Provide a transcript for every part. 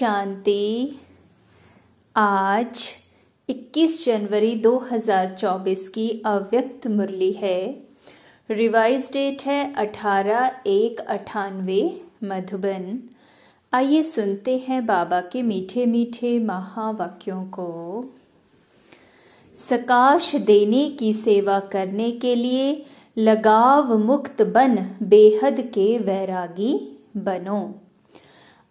शांति आज 21 जनवरी 2024 की अव्यक्त मुरली है रिवाइज डेट है अठारह एक अठानवे मधुबन आइए सुनते हैं बाबा के मीठे मीठे महावाक्यों को सकाश देने की सेवा करने के लिए लगाव मुक्त बन बेहद के वैरागी बनो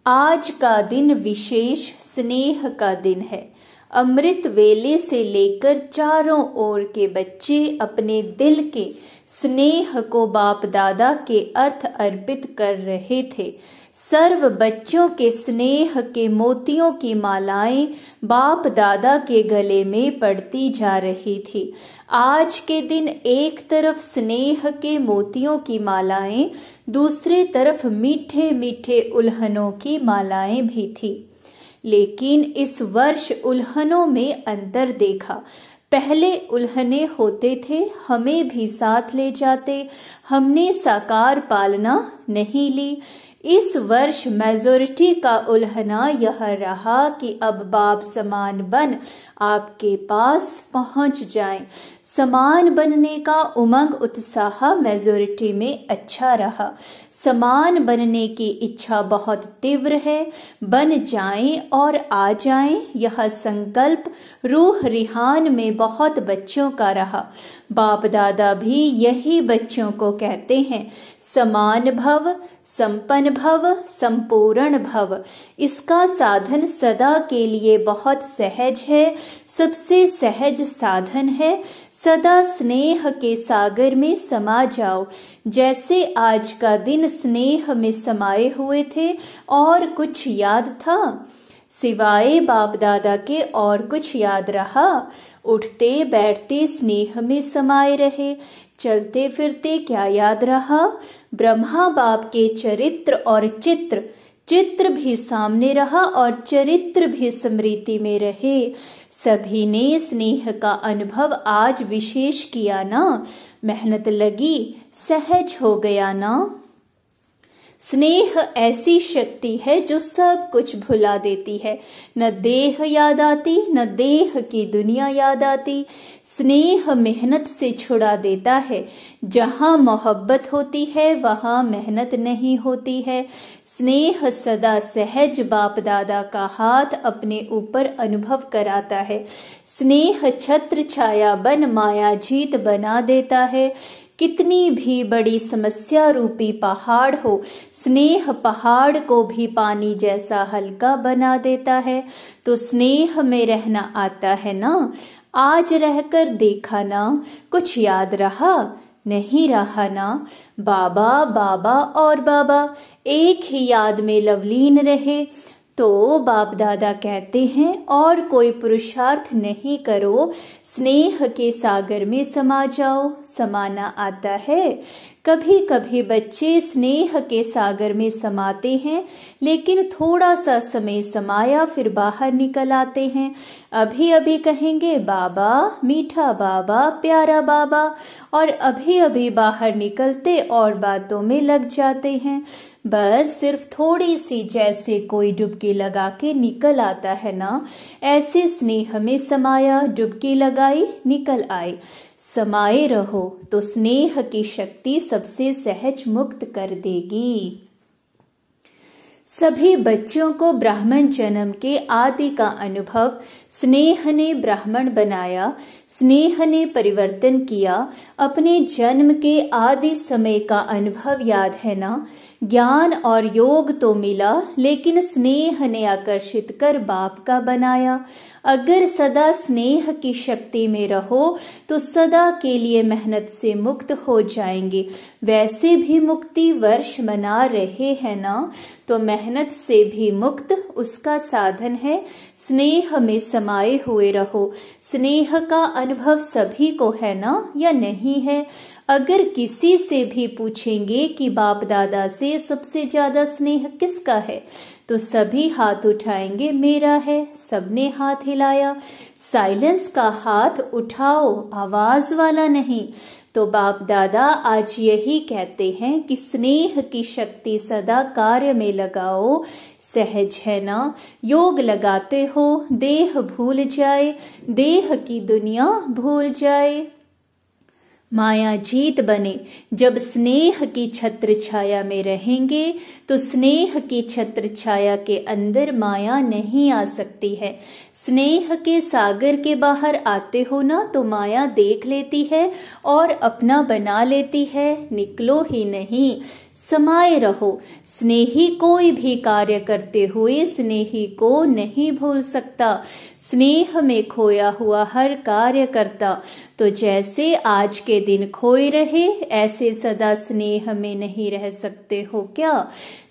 आज का दिन विशेष स्नेह का दिन है अमृत वेले से लेकर चारों ओर के बच्चे अपने दिल के स्नेह को बाप दादा के अर्थ अर्पित कर रहे थे सर्व बच्चों के स्नेह के मोतियों की मालाएं बाप दादा के गले में पड़ती जा रही थी आज के दिन एक तरफ स्नेह के मोतियों की मालाएं दूसरी तरफ मीठे मीठे उल्हनों की मालाएं भी थी लेकिन इस वर्ष उल्हनों में अंतर देखा पहले उल्हने होते थे हमें भी साथ ले जाते हमने साकार पालना नहीं ली इस वर्ष मेजोरिटी का उल्हना यह रहा कि अब बाप समान बन आपके पास पहुंच जाएं। समान बनने का उमंग उत्साह मेजोरिटी में अच्छा रहा समान बनने की इच्छा बहुत तीव्र है बन जाएं और आ जाएं यह संकल्प रूह रिहान में बहुत बच्चों का रहा बाप दादा भी यही बच्चों को कहते हैं समान भव संपन्न भव संपूर्ण भव इसका साधन सदा के लिए बहुत सहज है सबसे सहज साधन है सदा स्नेह के सागर में समा जाओ जैसे आज का दिन स्नेह में समाये हुए थे और कुछ याद था सिवाय बाप दादा के और कुछ याद रहा उठते बैठते स्नेह में समाये रहे चलते फिरते क्या याद रहा ब्रह्मा बाप के चरित्र और चित्र चित्र भी सामने रहा और चरित्र भी स्मृति में रहे सभी ने स्नेह का अनुभव आज विशेष किया ना मेहनत लगी सहज हो गया ना स्नेह ऐसी शक्ति है जो सब कुछ भुला देती है न देह याद आती न देह की दुनिया याद आती स्नेह मेहनत से छुड़ा देता है जहां मोहब्बत होती है वहां मेहनत नहीं होती है स्नेह सदा सहज बाप दादा का हाथ अपने ऊपर अनुभव कराता है स्नेह छत्र छाया बन माया जीत बना देता है कितनी भी बड़ी समस्या रूपी पहाड़ हो स्नेह पहाड़ को भी पानी जैसा हल्का बना देता है तो स्नेह में रहना आता है ना आज रहकर देखा ना कुछ याद रहा नहीं रहा ना बाबा बाबा और बाबा एक ही याद में लवलीन रहे तो बाप दादा कहते हैं और कोई पुरुषार्थ नहीं करो स्नेह के सागर में समा जाओ समाना आता है कभी कभी बच्चे स्नेह के सागर में समाते हैं लेकिन थोड़ा सा समय समाया फिर बाहर निकल आते हैं अभी अभी कहेंगे बाबा मीठा बाबा प्यारा बाबा और अभी अभी बाहर निकलते और बातों में लग जाते हैं बस सिर्फ थोड़ी सी जैसे कोई डुबकी लगा के निकल आता है ना ऐसे स्नेह में समाया डुबकी लगाई निकल आए समाये रहो तो स्नेह की शक्ति सबसे सहज मुक्त कर देगी सभी बच्चों को ब्राह्मण जन्म के आदि का अनुभव स्नेह ने ब्राह्मण बनाया स्नेह ने परिवर्तन किया अपने जन्म के आदि समय का अनुभव याद है ना ज्ञान और योग तो मिला लेकिन स्नेह ने आकर्षित कर बाप का बनाया अगर सदा स्नेह की शक्ति में रहो तो सदा के लिए मेहनत से मुक्त हो जाएंगे वैसे भी मुक्ति वर्ष मना रहे हैं ना तो मेहनत से भी मुक्त उसका साधन है स्नेह में समाये हुए रहो स्नेह का अनुभव सभी को है ना या नहीं है अगर किसी से भी पूछेंगे कि बाप दादा से सबसे ज्यादा स्नेह किसका है तो सभी हाथ उठाएंगे मेरा है सबने हाथ हिलाया साइलेंस का हाथ उठाओ आवाज वाला नहीं तो बाप दादा आज यही कहते हैं कि स्नेह की शक्ति सदा कार्य में लगाओ सहज है ना योग लगाते हो देह भूल जाए देह की दुनिया भूल जाए माया जीत बने जब स्नेह की छत्र छाया में रहेंगे तो स्नेह की छत्र छाया के अंदर माया नहीं आ सकती है स्नेह के सागर के बाहर आते हो ना तो माया देख लेती है और अपना बना लेती है निकलो ही नहीं समाये रहो स्नेही कोई भी कार्य करते हुए स्नेही को नहीं भूल सकता स्नेह में खोया हुआ हर कार्य करता तो जैसे आज के दिन खोए रहे ऐसे सदा स्नेह में नहीं रह सकते हो क्या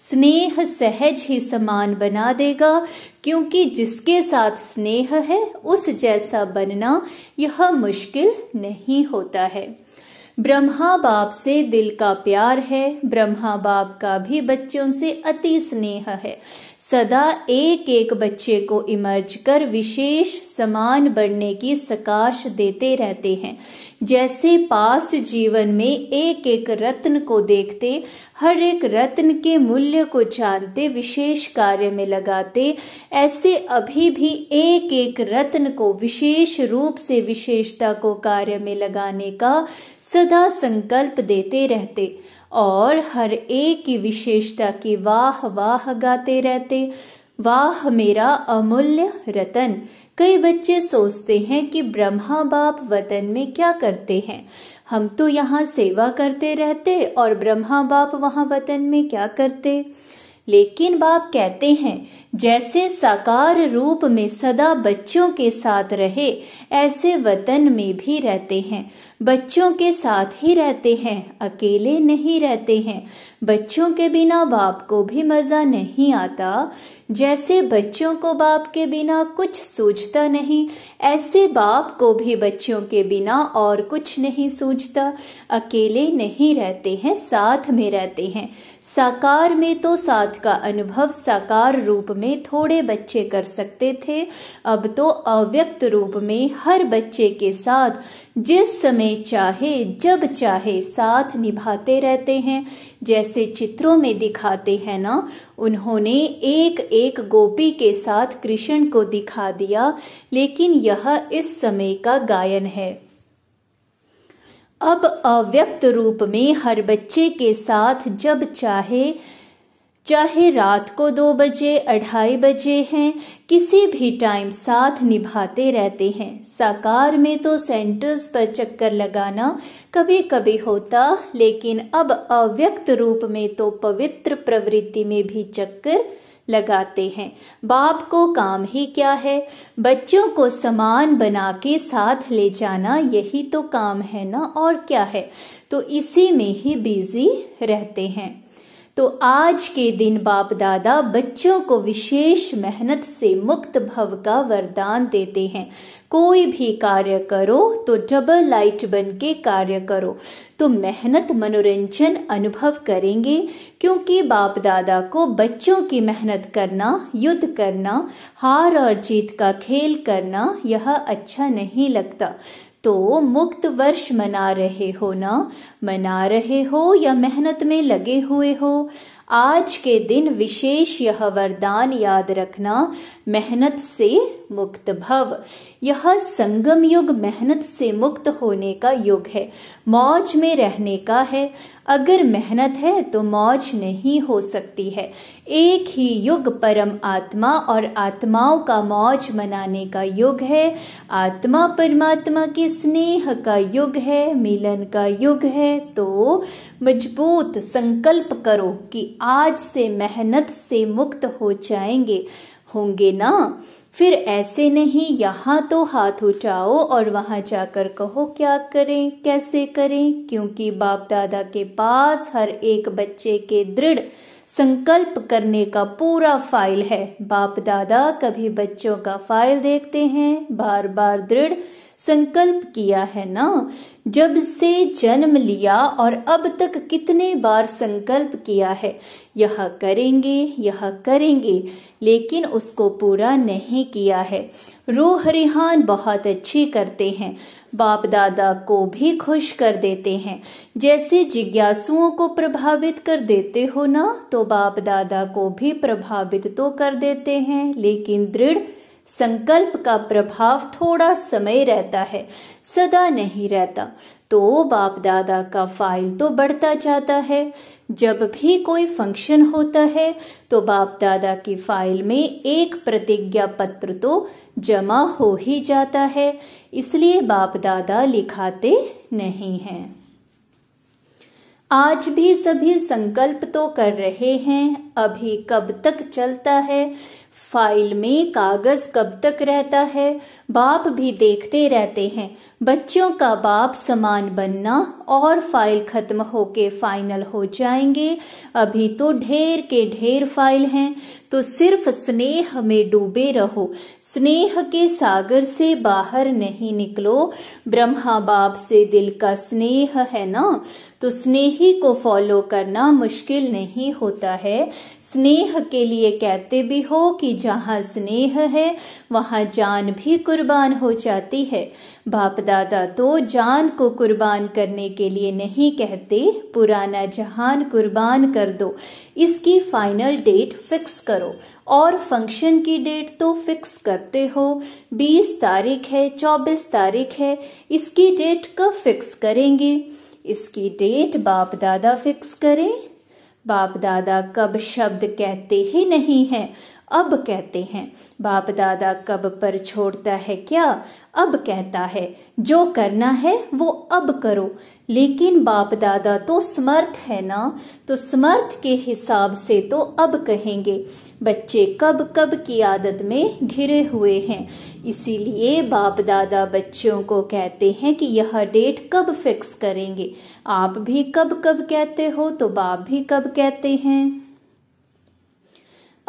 स्नेह सहज ही समान बना देगा क्योंकि जिसके साथ स्नेह है उस जैसा बनना यह मुश्किल नहीं होता है ब्रह्मा बाप से दिल का प्यार है ब्रह्मा बाप का भी बच्चों से अति स्नेह है सदा एक एक बच्चे को इमर्ज कर विशेष समान बढ़ने की सकाश देते रहते हैं जैसे पास्ट जीवन में एक एक रत्न को देखते हर एक रत्न के मूल्य को जानते विशेष कार्य में लगाते ऐसे अभी भी एक एक रत्न को विशेष रूप से विशेषता को कार्य में लगाने का सदा संकल्प देते रहते और हर एक की विशेषता की वाह वाह गाते रहते वाह मेरा अमूल्य रतन कई बच्चे सोचते हैं कि ब्रह्मा बाप वतन में क्या करते हैं हम तो यहाँ सेवा करते रहते और ब्रह्मा बाप वहाँ वतन में क्या करते लेकिन बाप कहते हैं जैसे साकार रूप में सदा बच्चों के साथ रहे ऐसे वतन में भी रहते हैं बच्चों के साथ ही रहते हैं अकेले नहीं रहते हैं बच्चों के बिना बाप को भी मजा नहीं आता जैसे बच्चों को बाप के बिना कुछ सूझता नहीं ऐसे बाप को भी बच्चों के बिना और कुछ नहीं सूझता अकेले नहीं रहते हैं साथ में रहते हैं साकार में तो साथ का अनुभव साकार रूप में थोड़े बच्चे कर सकते थे अब तो अव्यक्त रूप में हर बच्चे के साथ जिस समय चाहे जब चाहे साथ निभाते रहते हैं जैसे चित्रों में दिखाते हैं ना उन्होंने एक एक गोपी के साथ कृष्ण को दिखा दिया लेकिन यह इस समय का गायन है अब अव्यक्त रूप में हर बच्चे के साथ जब चाहे चाहे रात को दो बजे अढ़ाई बजे हैं किसी भी टाइम साथ निभाते रहते हैं साकार में तो सेंटर्स पर चक्कर लगाना कभी कभी होता लेकिन अब अव्यक्त रूप में तो पवित्र प्रवृत्ति में भी चक्कर लगाते हैं बाप को काम ही क्या है बच्चों को समान बना के साथ ले जाना यही तो काम है ना और क्या है तो इसी में ही बिजी रहते हैं तो आज के दिन बाप दादा बच्चों को विशेष मेहनत से मुक्त भव का वरदान देते हैं कोई भी कार्य करो तो डबल लाइट बन के कार्य करो तो मेहनत मनोरंजन अनुभव करेंगे क्योंकि बाप दादा को बच्चों की मेहनत करना युद्ध करना हार और जीत का खेल करना यह अच्छा नहीं लगता तो मुक्त वर्ष मना रहे हो ना मना रहे हो या मेहनत में लगे हुए हो आज के दिन विशेष यह वरदान याद रखना मेहनत से मुक्त भव यह संगम युग मेहनत से मुक्त होने का युग है मौज में रहने का है अगर मेहनत है तो मौज नहीं हो सकती है एक ही युग परम आत्मा और आत्माओं का मौज मनाने का युग है आत्मा परमात्मा के स्नेह का युग है मिलन का युग है तो मजबूत संकल्प करो कि आज से मेहनत से मुक्त हो जाएंगे होंगे ना फिर ऐसे नहीं यहाँ तो हाथ उठाओ और वहां जाकर कहो क्या करें कैसे करें क्योंकि बाप दादा के पास हर एक बच्चे के दृढ़ संकल्प करने का पूरा फाइल है बाप दादा कभी बच्चों का फाइल देखते हैं बार बार दृढ़ संकल्प किया है ना जब से जन्म लिया और अब तक कितने बार संकल्प किया है यह करेंगे यह करेंगे लेकिन उसको पूरा नहीं किया है रूह रिहान बहुत अच्छी करते हैं बाप दादा को भी खुश कर देते हैं जैसे जिज्ञासुओं को प्रभावित कर देते हो ना तो बाप दादा को भी प्रभावित तो कर देते हैं लेकिन दृढ़ संकल्प का प्रभाव थोड़ा समय रहता है सदा नहीं रहता तो बाप दादा का फाइल तो बढ़ता जाता है जब भी कोई फंक्शन होता है तो बाप दादा की फाइल में एक प्रतिज्ञा पत्र तो जमा हो ही जाता है इसलिए बाप दादा लिखाते नहीं हैं आज भी सभी संकल्प तो कर रहे हैं अभी कब तक चलता है फाइल में कागज कब तक रहता है बाप भी देखते रहते हैं बच्चों का बाप समान बनना और फाइल खत्म होके फाइनल हो जाएंगे अभी तो ढेर के ढेर फाइल हैं तो सिर्फ स्नेह में डूबे रहो स्नेह के सागर से बाहर नहीं निकलो ब्रह्मा बाप से दिल का स्नेह है ना तो स्नेही को फॉलो करना मुश्किल नहीं होता है स्नेह के लिए कहते भी हो कि जहाँ स्नेह है वहाँ जान भी कुर्बान हो जाती है बाप दादा तो जान को कुर्बान करने के लिए नहीं कहते पुराना जहान कुर्बान कर दो इसकी फाइनल डेट फिक्स करो और फंक्शन की डेट तो फिक्स करते हो 20 तारीख है 24 तारीख है इसकी डेट कब फिक्स करेंगे इसकी डेट बाप दादा फिक्स करें बाप दादा कब शब्द कहते ही नहीं है अब कहते हैं बाप दादा कब पर छोड़ता है क्या अब कहता है जो करना है वो अब करो लेकिन बाप दादा तो समर्थ है ना तो समर्थ के हिसाब से तो अब कहेंगे बच्चे कब कब की आदत में घिरे हुए हैं इसीलिए बाप दादा बच्चों को कहते हैं कि यह डेट कब फिक्स करेंगे आप भी कब कब कहते हो तो बाप भी कब कहते हैं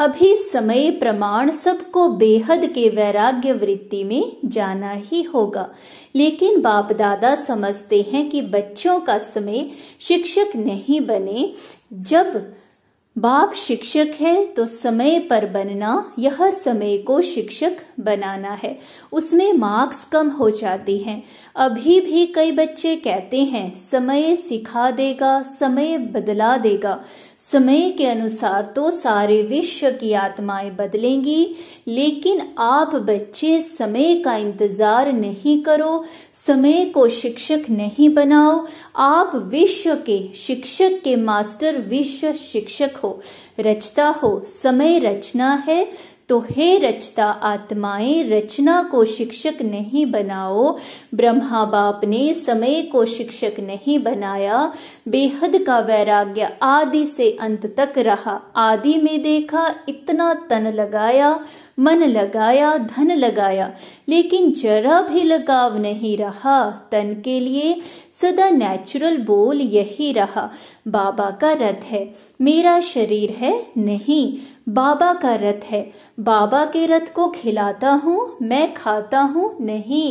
अभी समय प्रमाण सबको बेहद के वैराग्य वृत्ति में जाना ही होगा लेकिन बाप दादा समझते हैं कि बच्चों का समय शिक्षक नहीं बने जब बाप शिक्षक है तो समय पर बनना यह समय को शिक्षक बनाना है उसमें मार्क्स कम हो जाते हैं अभी भी कई बच्चे कहते हैं समय सिखा देगा समय बदला देगा समय के अनुसार तो सारे विश्व की आत्माएं बदलेंगी लेकिन आप बच्चे समय का इंतजार नहीं करो समय को शिक्षक नहीं बनाओ आप विश्व के शिक्षक के मास्टर विश्व शिक्षक हो रचता हो समय रचना है तो हे रचता आत्माएं रचना को शिक्षक नहीं बनाओ ब्रह्मा बाप ने समय को शिक्षक नहीं बनाया बेहद का वैराग्य आदि से अंत तक रहा आदि में देखा इतना तन लगाया मन लगाया धन लगाया लेकिन जरा भी लगाव नहीं रहा तन के लिए सदा नेचुरल बोल यही रहा बाबा का रथ है मेरा शरीर है नहीं बाबा का रथ है बाबा के रथ को खिलाता हूँ मैं खाता हूँ नहीं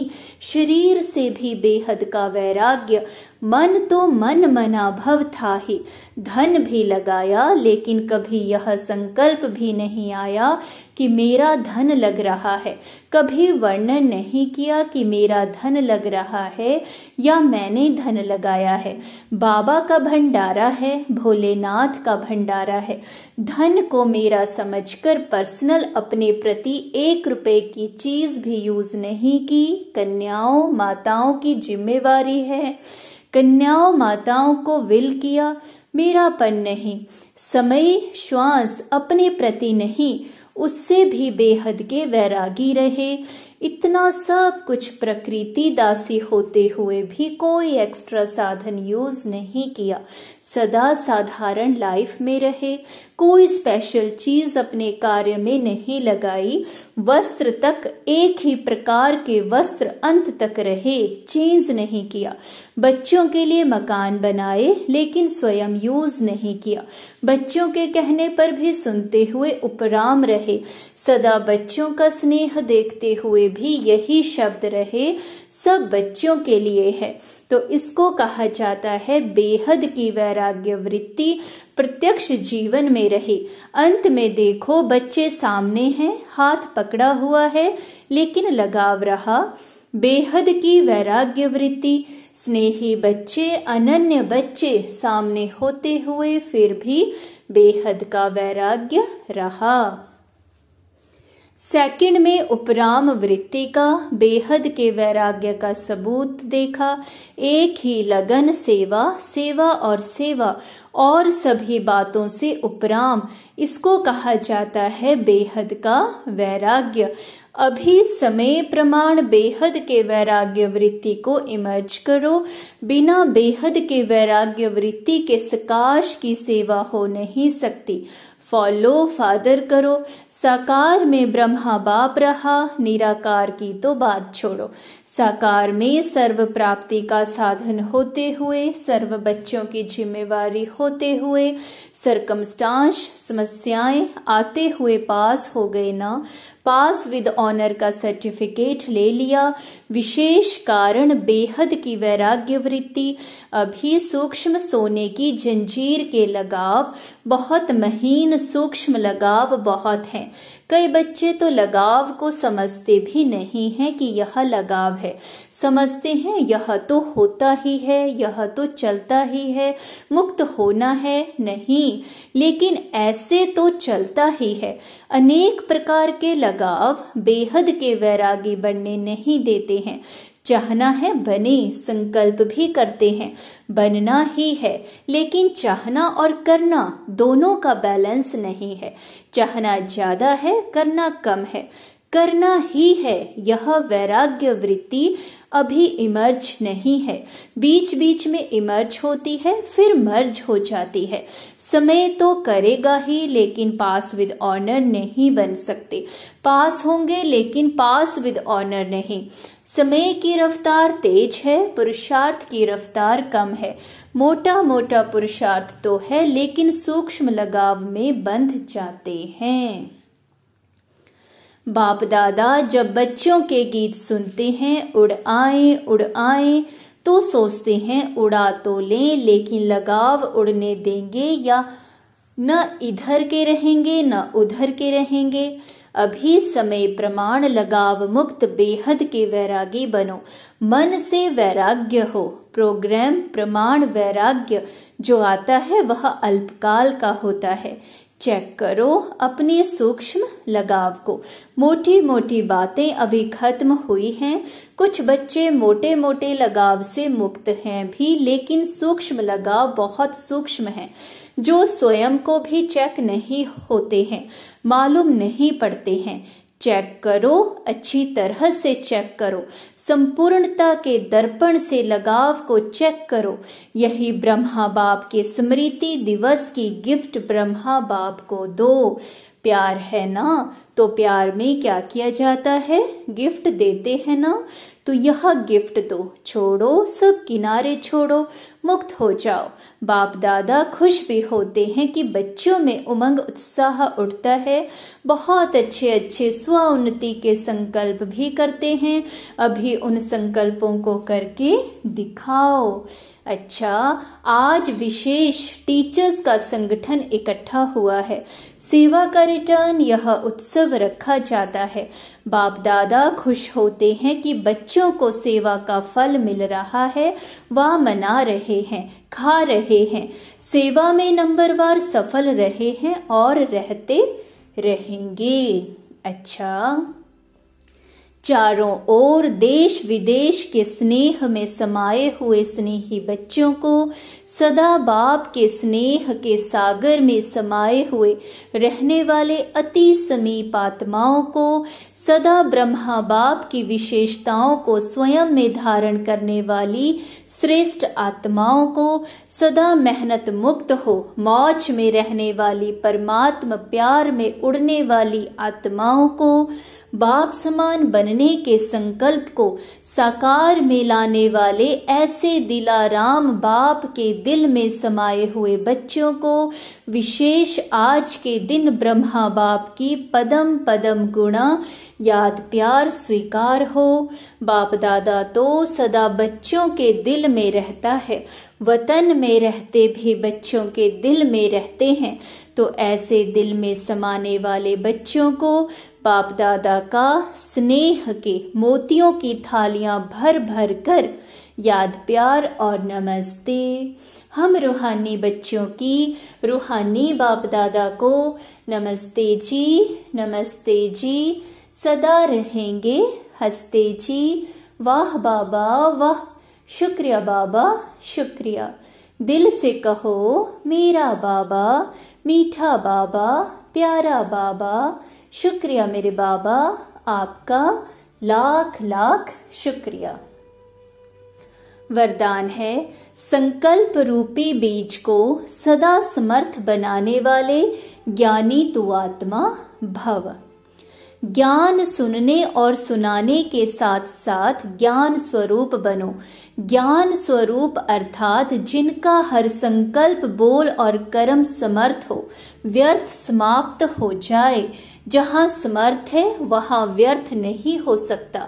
शरीर से भी बेहद का वैराग्य मन तो मन मना भव था ही धन भी लगाया लेकिन कभी यह संकल्प भी नहीं आया कि मेरा धन लग रहा है कभी वर्णन नहीं किया कि मेरा धन लग रहा है या मैंने धन लगाया है बाबा का भंडारा है भोलेनाथ का भंडारा है धन को मेरा समझकर पर्सनल अपने प्रति एक रुपए की चीज भी यूज नहीं की कन्याओं माताओं की जिम्मेवारी है कन्याओं माताओं को विल किया मेरापन नहीं समय श्वास अपने प्रति नहीं उससे भी बेहद के वैरागी रहे इतना सब कुछ प्रकृति दासी होते हुए भी कोई एक्स्ट्रा साधन यूज नहीं किया सदा साधारण लाइफ में रहे कोई स्पेशल चीज अपने कार्य में नहीं लगाई वस्त्र तक एक ही प्रकार के वस्त्र अंत तक रहे चेंज नहीं किया बच्चों के लिए मकान बनाए लेकिन स्वयं यूज नहीं किया बच्चों के कहने पर भी सुनते हुए उपराम रहे सदा बच्चों का स्नेह देखते हुए भी यही शब्द रहे सब बच्चों के लिए है तो इसको कहा जाता है बेहद की वैराग्य वृत्ति प्रत्यक्ष जीवन में रहे अंत में देखो बच्चे सामने हैं हाथ पकड़ा हुआ है लेकिन लगाव रहा बेहद की वैराग्य वृत्ति स्नेही बच्चे अनन्य बच्चे सामने होते हुए फिर भी बेहद का वैराग्य रहा सेकंड में उपराम वृत्ति का बेहद के वैराग्य का सबूत देखा एक ही लगन सेवा सेवा और सेवा और सभी बातों से उपराम इसको कहा जाता है बेहद का वैराग्य अभी समय प्रमाण बेहद के वैराग्य वृत्ति को इमर्ज करो बिना बेहद के वैराग्य वृत्ति के सकाश की सेवा हो नहीं सकती फॉलो फादर करो साकार में ब्रह्मा बाप रहा निराकार की तो बात छोड़ो साकार में सर्व प्राप्ति का साधन होते हुए सर्व बच्चों की जिम्मेवारी होते हुए सरकमस्टांश समस्याएं आते हुए पास हो गए ना पास विद ऑनर का सर्टिफिकेट ले लिया विशेष कारण बेहद की वैराग्य वृत्ति अभी सूक्ष्म सोने की जंजीर के लगाव बहुत महीन सूक्ष्म लगाव बहुत हैं कई बच्चे तो लगाव को समझते भी नहीं हैं कि यह लगाव है समझते हैं यह तो होता ही है यह तो चलता ही है मुक्त होना है नहीं लेकिन ऐसे तो चलता ही है अनेक प्रकार के लगाव बेहद के वैरागी बनने नहीं देते हैं चाहना है बने संकल्प भी करते हैं बनना ही है लेकिन चाहना और करना दोनों का बैलेंस नहीं है चाहना ज्यादा है करना कम है करना ही है यह वैराग्य वृत्ति अभी इमर्ज नहीं है बीच बीच में इमर्ज होती है फिर मर्ज हो जाती है समय तो करेगा ही लेकिन पास विद ऑनर नहीं बन सकते पास होंगे लेकिन पास विद ऑनर नहीं समय की रफ्तार तेज है पुरुषार्थ की रफ्तार कम है मोटा मोटा पुरुषार्थ तो है लेकिन सूक्ष्म लगाव में बंध जाते हैं बाप दादा जब बच्चों के गीत सुनते हैं उड़ आए उड़ आए तो सोचते हैं उड़ा तो लें लेकिन लगाव उड़ने देंगे या न इधर के रहेंगे न उधर के रहेंगे अभी समय प्रमाण लगाव मुक्त बेहद के वैरागी बनो मन से वैराग्य हो प्रोग्राम प्रमाण वैराग्य जो आता है वह अल्पकाल का होता है चेक करो अपने सूक्ष्म लगाव को मोटी मोटी बातें अभी खत्म हुई हैं कुछ बच्चे मोटे मोटे लगाव से मुक्त हैं भी लेकिन सूक्ष्म लगाव बहुत सूक्ष्म है जो स्वयं को भी चेक नहीं होते हैं मालूम नहीं पड़ते हैं चेक करो अच्छी तरह से चेक करो संपूर्णता के दर्पण से लगाव को चेक करो यही ब्रह्मा बाप के स्मृति दिवस की गिफ्ट ब्रह्मा बाप को दो प्यार है ना तो प्यार में क्या किया जाता है गिफ्ट देते हैं ना तो यह गिफ्ट दो छोड़ो सब किनारे छोड़ो मुक्त हो जाओ बाप दादा खुश भी होते हैं कि बच्चों में उमंग उत्साह उठता है बहुत अच्छे अच्छे स्व के संकल्प भी करते हैं अभी उन संकल्पों को करके दिखाओ अच्छा आज विशेष टीचर्स का संगठन इकट्ठा हुआ है सेवा का रिटर्न यह उत्सव रखा जाता है बाप दादा खुश होते हैं कि बच्चों को सेवा का फल मिल रहा है वह मना रहे हैं खा रहे हैं सेवा में नंबरवार सफल रहे हैं और रहते रहेंगे अच्छा चारों ओर देश विदेश के स्नेह में समाये हुए स्नेही बच्चों को सदा बाप के स्नेह के सागर में समाये हुए रहने वाले अति समीप आत्माओं को सदा ब्रह्मा बाप की विशेषताओं को स्वयं में धारण करने वाली श्रेष्ठ आत्माओं को सदा मेहनत मुक्त हो मौज में रहने वाली परमात्म प्यार में उड़ने वाली आत्माओं को बाप समान बनने के संकल्प को साकार में लाने वाले ऐसे दिलाराम बाप के दिल में समाये हुए बच्चों को विशेष आज के दिन ब्रह्मा बाप की पदम पदम गुणा याद प्यार स्वीकार हो बाप दादा तो सदा बच्चों के दिल में रहता है वतन में रहते भी बच्चों के दिल में रहते हैं तो ऐसे दिल में समाने वाले बच्चों को बाप दादा का स्नेह के मोतियों की थालियां भर भर कर याद प्यार और नमस्ते हम रूहानी बच्चों की रूहानी बाप दादा को नमस्ते जी नमस्ते जी सदा रहेंगे हंसते जी वाह बाबा वाह शुक्रिया बाबा शुक्रिया दिल से कहो मेरा बाबा मीठा बाबा प्यारा बाबा शुक्रिया मेरे बाबा आपका लाख लाख शुक्रिया वरदान है संकल्प रूपी बीज को सदा समर्थ बनाने वाले ज्ञानी तु आत्मा भव ज्ञान सुनने और सुनाने के साथ साथ ज्ञान स्वरूप बनो ज्ञान स्वरूप अर्थात जिनका हर संकल्प बोल और कर्म समर्थ हो व्यर्थ समाप्त हो जाए जहाँ समर्थ है वहाँ व्यर्थ नहीं हो सकता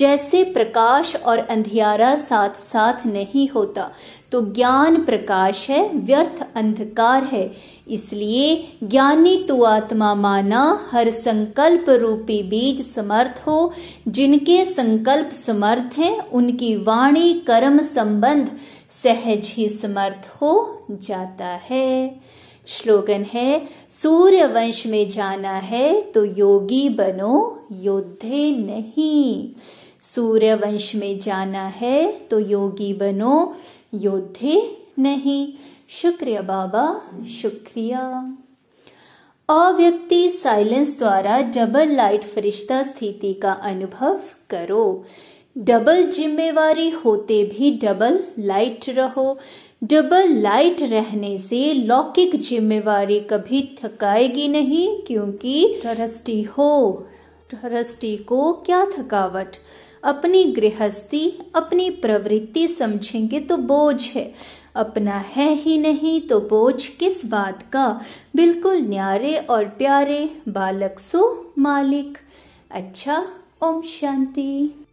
जैसे प्रकाश और अंधियारा साथ साथ नहीं होता तो ज्ञान प्रकाश है व्यर्थ अंधकार है इसलिए ज्ञानी तो आत्मा माना हर संकल्प रूपी बीज समर्थ हो जिनके संकल्प समर्थ हैं उनकी वाणी कर्म संबंध सहज ही समर्थ हो जाता है श्लोगन है सूर्य वंश में जाना है तो योगी बनो योद्धे नहीं सूर्य वंश में जाना है तो योगी बनो योद्धे नहीं शुक्रिया बाबा शुक्रिया अव्यक्ति साइलेंस द्वारा डबल लाइट फरिश्ता स्थिति का अनुभव करो डबल जिम्मेवारी होते भी डबल लाइट रहो डबल लाइट रहने से लौकिक जिम्मेवारी कभी थकाएगी नहीं क्योंकि ट्रस्टी हो ट्रस्टी को क्या थकावट अपनी गृहस्थी अपनी प्रवृत्ति समझेंगे तो बोझ है अपना है ही नहीं तो बोझ किस बात का बिल्कुल न्यारे और प्यारे बालक सो मालिक अच्छा ओम शांति